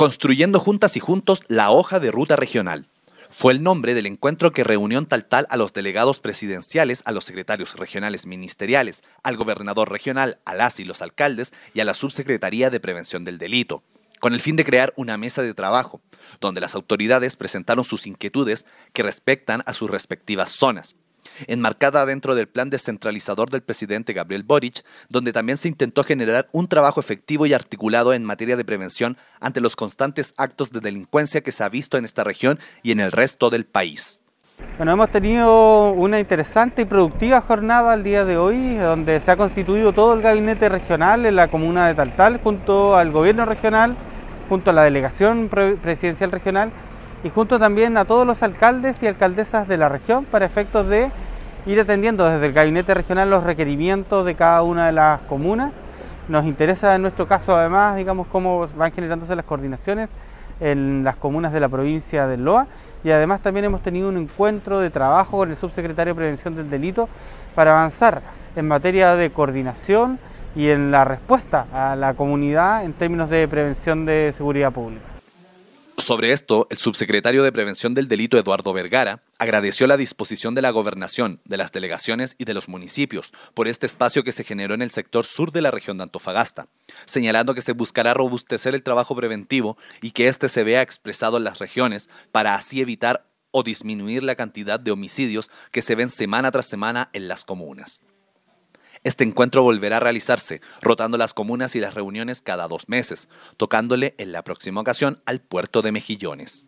Construyendo juntas y juntos la hoja de ruta regional. Fue el nombre del encuentro que reunió en tal a los delegados presidenciales, a los secretarios regionales ministeriales, al gobernador regional, a las y los alcaldes y a la subsecretaría de prevención del delito con el fin de crear una mesa de trabajo, donde las autoridades presentaron sus inquietudes que respectan a sus respectivas zonas enmarcada dentro del plan descentralizador del presidente Gabriel Boric, donde también se intentó generar un trabajo efectivo y articulado en materia de prevención ante los constantes actos de delincuencia que se ha visto en esta región y en el resto del país. Bueno, hemos tenido una interesante y productiva jornada al día de hoy, donde se ha constituido todo el gabinete regional en la comuna de Taltal, junto al gobierno regional, junto a la delegación presidencial regional, y junto también a todos los alcaldes y alcaldesas de la región para efectos de ir atendiendo desde el gabinete regional los requerimientos de cada una de las comunas. Nos interesa en nuestro caso además, digamos, cómo van generándose las coordinaciones en las comunas de la provincia de Loa y además también hemos tenido un encuentro de trabajo con el subsecretario de Prevención del Delito para avanzar en materia de coordinación y en la respuesta a la comunidad en términos de prevención de seguridad pública. Sobre esto, el subsecretario de Prevención del Delito, Eduardo Vergara, agradeció la disposición de la gobernación, de las delegaciones y de los municipios por este espacio que se generó en el sector sur de la región de Antofagasta, señalando que se buscará robustecer el trabajo preventivo y que este se vea expresado en las regiones para así evitar o disminuir la cantidad de homicidios que se ven semana tras semana en las comunas. Este encuentro volverá a realizarse, rotando las comunas y las reuniones cada dos meses, tocándole en la próxima ocasión al puerto de Mejillones.